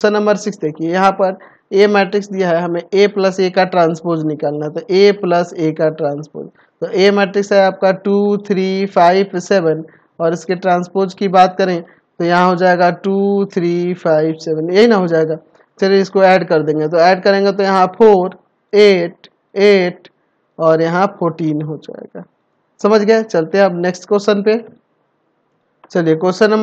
question number six देखिए यहाँ पर ए मैट्रिक्स दिया है हमें ए प्लस ए का ट्रांसपोज निकालना तो ए प्लस ए का ट्रांसपोज तो ए मैट्रिक्स है आपका टू थ्री फाइव सेवन और इसके ट्रांसपोज की बात करें तो यहाँ हो जाएगा टू थ्री फाइव सेवन यही ना हो जाएगा चलिए इसको ऐड कर देंगे तो ऐड करेंगे तो यहाँ फोर एट एट और यहाँ फोर्टीन हो जाएगा समझ गए चलते हैं अब नेक्स्ट क्वेश्चन पे चलिए क्वेश्चन नंबर